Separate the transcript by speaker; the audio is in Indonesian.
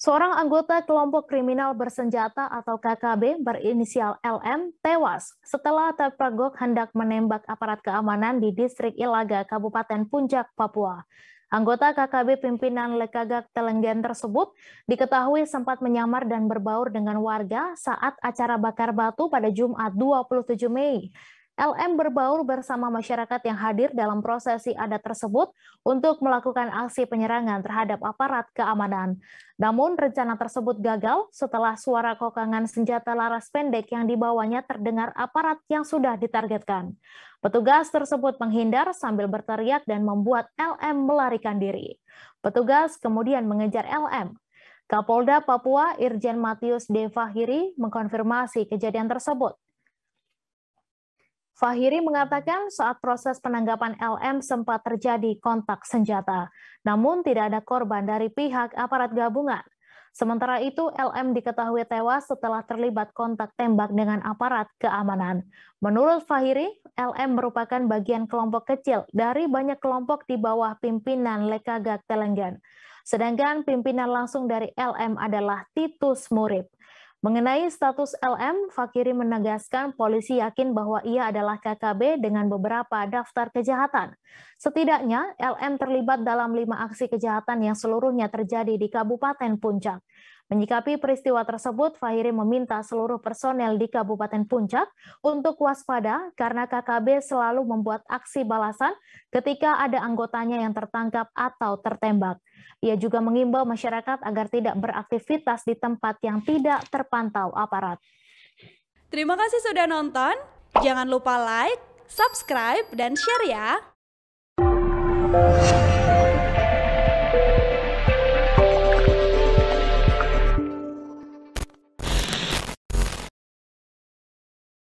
Speaker 1: Seorang anggota kelompok kriminal bersenjata atau KKB berinisial LM tewas setelah terpergok hendak menembak aparat keamanan di distrik Ilaga, Kabupaten Puncak, Papua. Anggota KKB pimpinan Lekagak Telenggen tersebut diketahui sempat menyamar dan berbaur dengan warga saat acara bakar batu pada Jumat 27 Mei. LM berbaur bersama masyarakat yang hadir dalam prosesi adat tersebut untuk melakukan aksi penyerangan terhadap aparat keamanan. Namun rencana tersebut gagal setelah suara kokangan senjata laras pendek yang dibawanya terdengar aparat yang sudah ditargetkan. Petugas tersebut menghindar sambil berteriak dan membuat LM melarikan diri. Petugas kemudian mengejar LM Kapolda Papua Irjen Matius Devahiri mengkonfirmasi kejadian tersebut. Fahiri mengatakan saat proses penanggapan LM sempat terjadi kontak senjata, namun tidak ada korban dari pihak aparat gabungan. Sementara itu, LM diketahui tewas setelah terlibat kontak tembak dengan aparat keamanan. Menurut Fahiri, LM merupakan bagian kelompok kecil dari banyak kelompok di bawah pimpinan Lekagak Telenggan. Sedangkan pimpinan langsung dari LM adalah Titus Murib. Mengenai status LM, Fakiri menegaskan polisi yakin bahwa ia adalah KKB dengan beberapa daftar kejahatan. Setidaknya, LM terlibat dalam lima aksi kejahatan yang seluruhnya terjadi di Kabupaten Puncak. Menyikapi peristiwa tersebut, Fahiri meminta seluruh personel di Kabupaten Puncak untuk waspada karena KKB selalu membuat aksi balasan ketika ada anggotanya yang tertangkap atau tertembak. Ia juga mengimbau masyarakat agar tidak beraktivitas di tempat yang tidak terpantau aparat.
Speaker 2: Terima kasih sudah nonton. Jangan lupa like, subscribe, dan share ya.